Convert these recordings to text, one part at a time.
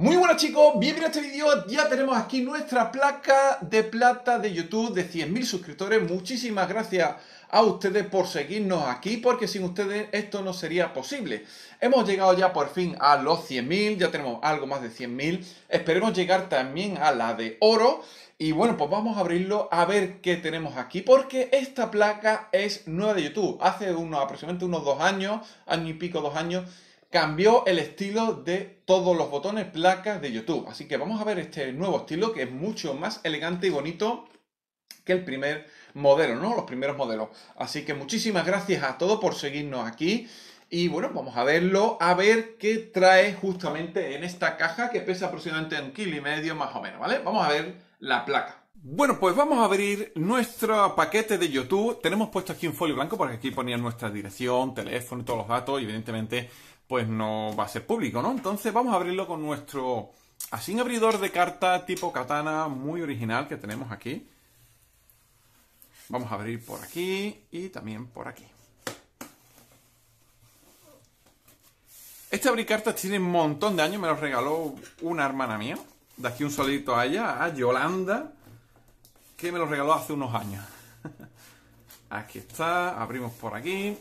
Muy buenas chicos, bienvenidos a este vídeo. Ya tenemos aquí nuestra placa de plata de YouTube de 100.000 suscriptores. Muchísimas gracias a ustedes por seguirnos aquí porque sin ustedes esto no sería posible. Hemos llegado ya por fin a los 100.000, ya tenemos algo más de 100.000. Esperemos llegar también a la de oro. Y bueno, pues vamos a abrirlo a ver qué tenemos aquí, porque esta placa es nueva de YouTube. Hace aproximadamente unos dos años, año y pico, dos años, cambió el estilo de todos los botones placas de YouTube. Así que vamos a ver este nuevo estilo que es mucho más elegante y bonito que el primer modelo, ¿no? Los primeros modelos. Así que muchísimas gracias a todos por seguirnos aquí. Y bueno, vamos a verlo, a ver qué trae justamente en esta caja que pesa aproximadamente un kilo y medio más o menos, ¿vale? Vamos a ver la placa. Bueno, pues vamos a abrir nuestro paquete de YouTube. Tenemos puesto aquí un folio blanco porque aquí ponía nuestra dirección, teléfono, todos los datos. Y evidentemente, pues no va a ser público, ¿no? Entonces vamos a abrirlo con nuestro así un abridor de carta tipo katana muy original que tenemos aquí. Vamos a abrir por aquí y también por aquí. Este abrir cartas tiene un montón de años, me lo regaló una hermana mía. De aquí un solito a ella, a Yolanda, que me lo regaló hace unos años. Aquí está, abrimos por aquí.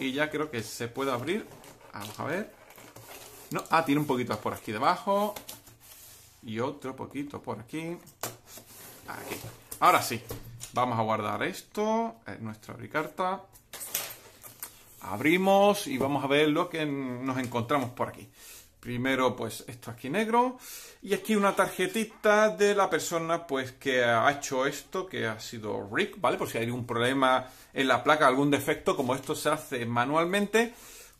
Y ya creo que se puede abrir Vamos a ver. No, ah, tiene un poquito por aquí debajo. Y otro poquito por aquí. Aquí. Ahora sí. Vamos a guardar esto. En nuestra bricarta. Abrimos y vamos a ver lo que nos encontramos por aquí. Primero, pues esto aquí negro. Y aquí una tarjetita de la persona pues que ha hecho esto, que ha sido Rick, ¿vale? Por si hay algún problema en la placa, algún defecto, como esto se hace manualmente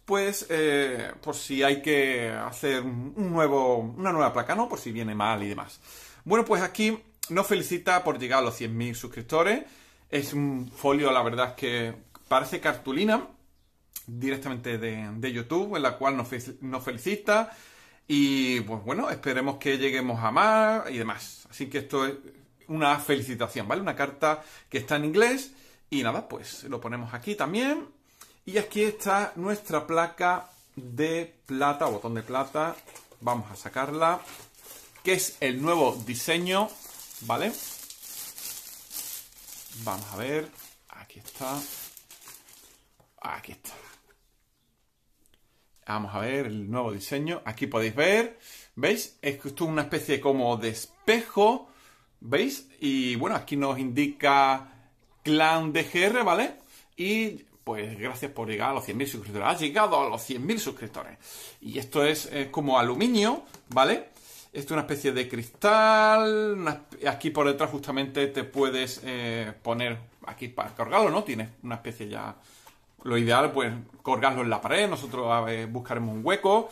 pues eh, por si hay que hacer un nuevo, una nueva placa, ¿no? Por si viene mal y demás. Bueno, pues aquí nos felicita por llegar a los 100.000 suscriptores. Es un folio, la verdad, es que parece cartulina directamente de, YouTube, en la cual nos, nos felicita. Y pues bueno, esperemos que lleguemos a más y demás. Así que esto es una felicitación, ¿vale? Una carta que está en inglés. Y nada, pues lo ponemos aquí también. Y aquí está nuestra placa de plata, botón de plata. Vamos a sacarla. Que es el nuevo diseño, ¿vale? Vamos a ver. Aquí está. Aquí está. Vamos a ver el nuevo diseño. Aquí podéis ver. ¿Veis? Esto es una especie como de espejo. ¿Veis? Y bueno, aquí nos indica clan DGR, ¿vale? Y pues gracias por llegar a los 100.000 suscriptores. Has llegado a los 100.000 suscriptores. Y esto es, como aluminio, ¿vale? Esto es una especie de cristal. aquí por detrás justamente te puedes eh, poner, aquí para colgarlo, ¿no? Tienes una especie ya... Lo ideal, pues, colgarlo en la pared. Nosotros buscaremos un hueco.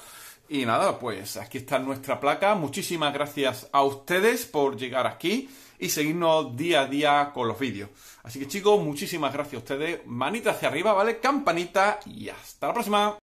Y nada, pues aquí está nuestra placa. Muchísimas gracias a ustedes por llegar aquí y seguirnos día a día con los vídeos. Así que chicos, muchísimas gracias a ustedes. Manita hacia arriba, ¿vale? Campanita y hasta la próxima.